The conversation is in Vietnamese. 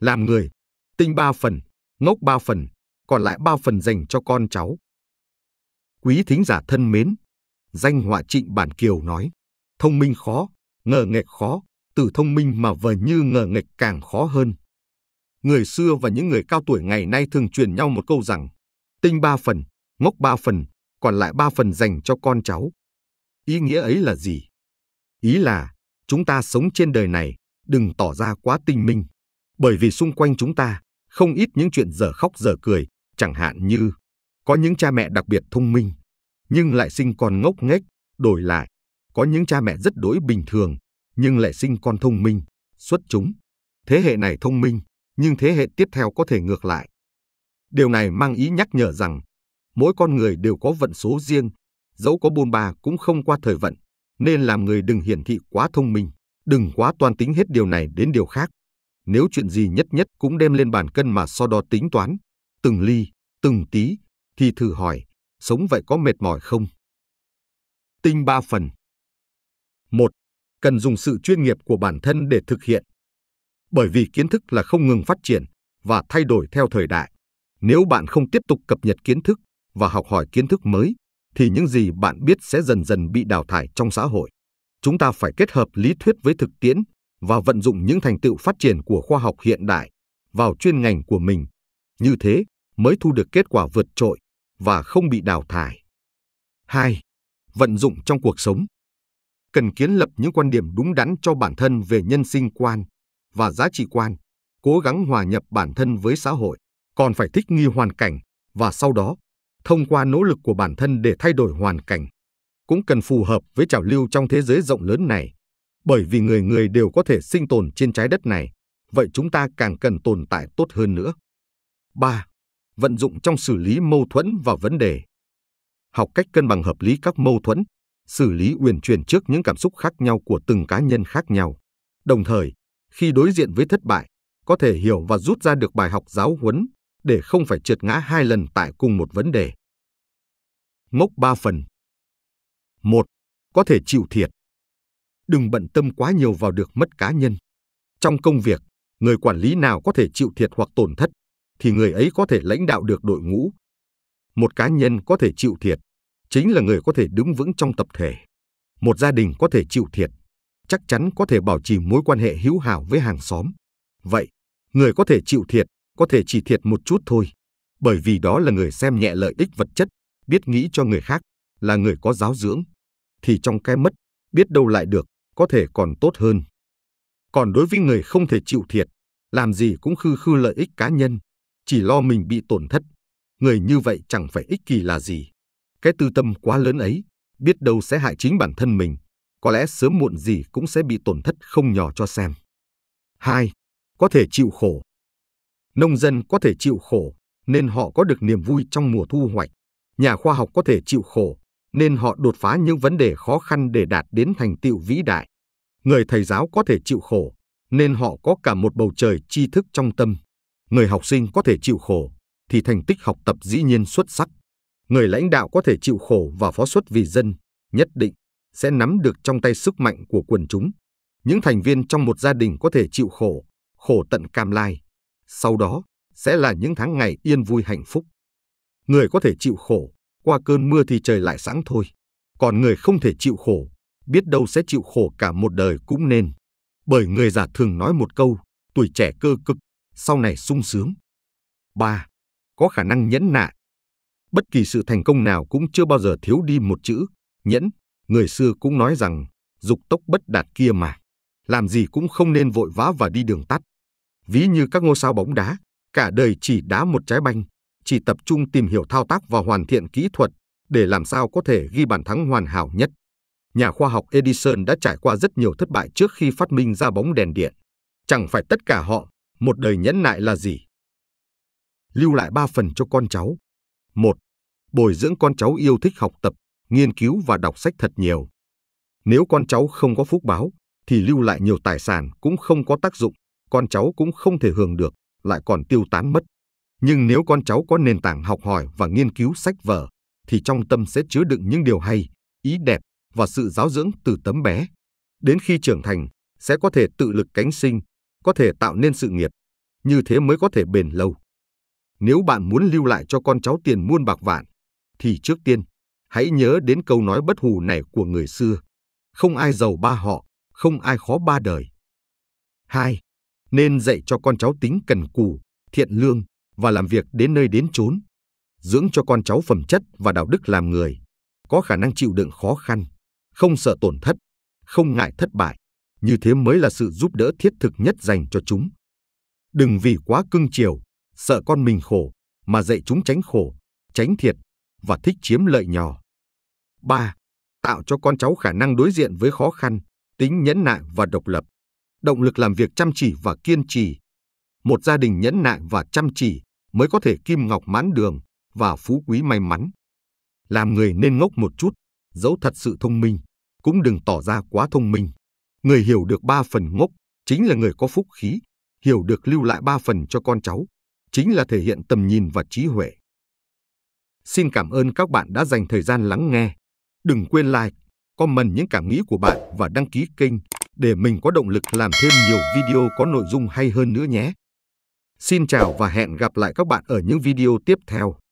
làm người, tinh ba phần, ngốc ba phần, còn lại ba phần dành cho con cháu. Quý thính giả thân mến, danh họa trịnh Bản Kiều nói, thông minh khó, ngờ nghệch khó, từ thông minh mà vờ như ngờ nghệch càng khó hơn. Người xưa và những người cao tuổi ngày nay thường truyền nhau một câu rằng, tinh ba phần, ngốc ba phần, còn lại ba phần dành cho con cháu. Ý nghĩa ấy là gì? Ý là, chúng ta sống trên đời này, đừng tỏ ra quá tinh minh, bởi vì xung quanh chúng ta không ít những chuyện dở khóc dở cười, chẳng hạn như có những cha mẹ đặc biệt thông minh nhưng lại sinh con ngốc nghếch, đổi lại có những cha mẹ rất đối bình thường nhưng lại sinh con thông minh, xuất chúng. Thế hệ này thông minh, nhưng thế hệ tiếp theo có thể ngược lại. Điều này mang ý nhắc nhở rằng mỗi con người đều có vận số riêng, dẫu có bôn ba cũng không qua thời vận, nên làm người đừng hiển thị quá thông minh, đừng quá toan tính hết điều này đến điều khác nếu chuyện gì nhất nhất cũng đem lên bàn cân mà so đo tính toán, từng ly, từng tí, thì thử hỏi, sống vậy có mệt mỏi không? Tinh ba phần một Cần dùng sự chuyên nghiệp của bản thân để thực hiện. Bởi vì kiến thức là không ngừng phát triển và thay đổi theo thời đại. Nếu bạn không tiếp tục cập nhật kiến thức và học hỏi kiến thức mới, thì những gì bạn biết sẽ dần dần bị đào thải trong xã hội. Chúng ta phải kết hợp lý thuyết với thực tiễn và vận dụng những thành tựu phát triển của khoa học hiện đại vào chuyên ngành của mình. Như thế mới thu được kết quả vượt trội và không bị đào thải. 2. Vận dụng trong cuộc sống. Cần kiến lập những quan điểm đúng đắn cho bản thân về nhân sinh quan và giá trị quan, cố gắng hòa nhập bản thân với xã hội, còn phải thích nghi hoàn cảnh và sau đó, thông qua nỗ lực của bản thân để thay đổi hoàn cảnh, cũng cần phù hợp với trào lưu trong thế giới rộng lớn này bởi vì người người đều có thể sinh tồn trên trái đất này, vậy chúng ta càng cần tồn tại tốt hơn nữa. 3. Vận dụng trong xử lý mâu thuẫn và vấn đề. Học cách cân bằng hợp lý các mâu thuẫn, xử lý uyển chuyển trước những cảm xúc khác nhau của từng cá nhân khác nhau. Đồng thời, khi đối diện với thất bại, có thể hiểu và rút ra được bài học giáo huấn để không phải trượt ngã hai lần tại cùng một vấn đề. Mốc 3 phần. 1. Có thể chịu thiệt đừng bận tâm quá nhiều vào được mất cá nhân. Trong công việc, người quản lý nào có thể chịu thiệt hoặc tổn thất, thì người ấy có thể lãnh đạo được đội ngũ. Một cá nhân có thể chịu thiệt, chính là người có thể đứng vững trong tập thể. Một gia đình có thể chịu thiệt, chắc chắn có thể bảo trì mối quan hệ hữu hảo với hàng xóm. Vậy, người có thể chịu thiệt, có thể chỉ thiệt một chút thôi, bởi vì đó là người xem nhẹ lợi ích vật chất, biết nghĩ cho người khác, là người có giáo dưỡng. Thì trong cái mất, biết đâu lại được, có thể còn tốt hơn. Còn đối với người không thể chịu thiệt, làm gì cũng khư khư lợi ích cá nhân, chỉ lo mình bị tổn thất. Người như vậy chẳng phải ích kỳ là gì. Cái tư tâm quá lớn ấy, biết đâu sẽ hại chính bản thân mình, có lẽ sớm muộn gì cũng sẽ bị tổn thất không nhỏ cho xem. 2. Có thể chịu khổ. Nông dân có thể chịu khổ nên họ có được niềm vui trong mùa thu hoạch. Nhà khoa học có thể chịu khổ nên họ đột phá những vấn đề khó khăn để đạt đến thành tựu vĩ đại người thầy giáo có thể chịu khổ, nên họ có cả một bầu trời tri thức trong tâm. Người học sinh có thể chịu khổ, thì thành tích học tập dĩ nhiên xuất sắc. Người lãnh đạo có thể chịu khổ và phó xuất vì dân, nhất định sẽ nắm được trong tay sức mạnh của quần chúng. Những thành viên trong một gia đình có thể chịu khổ, khổ tận cam lai. Sau đó sẽ là những tháng ngày yên vui hạnh phúc. Người có thể chịu khổ, qua cơn mưa thì trời lại sáng thôi. Còn người không thể chịu khổ, biết đâu sẽ chịu khổ cả một đời cũng nên. Bởi người già thường nói một câu, tuổi trẻ cơ cực, sau này sung sướng. 3. Có khả năng nhẫn nại. Bất kỳ sự thành công nào cũng chưa bao giờ thiếu đi một chữ, nhẫn. Người xưa cũng nói rằng, dục tốc bất đạt kia mà. Làm gì cũng không nên vội vã và đi đường tắt. Ví như các ngôi sao bóng đá, cả đời chỉ đá một trái banh, chỉ tập trung tìm hiểu thao tác và hoàn thiện kỹ thuật để làm sao có thể ghi bàn thắng hoàn hảo nhất nhà khoa học Edison đã trải qua rất nhiều thất bại trước khi phát minh ra bóng đèn điện. Chẳng phải tất cả họ, một đời nhẫn nại là gì? Lưu lại ba phần cho con cháu. một, Bồi dưỡng con cháu yêu thích học tập, nghiên cứu và đọc sách thật nhiều. Nếu con cháu không có phúc báo, thì lưu lại nhiều tài sản cũng không có tác dụng, con cháu cũng không thể hưởng được, lại còn tiêu tán mất. Nhưng nếu con cháu có nền tảng học hỏi và nghiên cứu sách vở, thì trong tâm sẽ chứa đựng những điều hay, ý đẹp, và sự giáo dưỡng từ tấm bé. Đến khi trưởng thành, sẽ có thể tự lực cánh sinh, có thể tạo nên sự nghiệp. Như thế mới có thể bền lâu. Nếu bạn muốn lưu lại cho con cháu tiền muôn bạc vạn, thì trước tiên, hãy nhớ đến câu nói bất hủ này của người xưa. Không ai giàu ba họ, không ai khó ba đời. 2. Nên dạy cho con cháu tính cần cù, thiện lương và làm việc đến nơi đến chốn. Dưỡng cho con cháu phẩm chất và đạo đức làm người, có khả năng chịu đựng khó khăn, không sợ tổn thất, không ngại thất bại. Như thế mới là sự giúp đỡ thiết thực nhất dành cho chúng. Đừng vì quá cưng chiều, sợ con mình khổ, mà dạy chúng tránh khổ, tránh thiệt và thích chiếm lợi nhỏ. 3. Tạo cho con cháu khả năng đối diện với khó khăn, tính nhẫn nại và độc lập, động lực làm việc chăm chỉ và kiên trì. Một gia đình nhẫn nại và chăm chỉ mới có thể kim ngọc mãn đường và phú quý may mắn. Làm người nên ngốc một chút, dẫu thật sự thông minh cũng đừng tỏ ra quá thông minh. Người hiểu được ba phần ngốc chính là người có phúc khí, hiểu được lưu lại ba phần cho con cháu, chính là thể hiện tầm nhìn và trí huệ. Xin cảm ơn các bạn đã dành thời gian lắng nghe. Đừng quên like, comment những cảm nghĩ của bạn và đăng ký kênh để mình có động lực làm thêm nhiều video có nội dung hay hơn nữa nhé. Xin chào và hẹn gặp lại các bạn ở những video tiếp theo.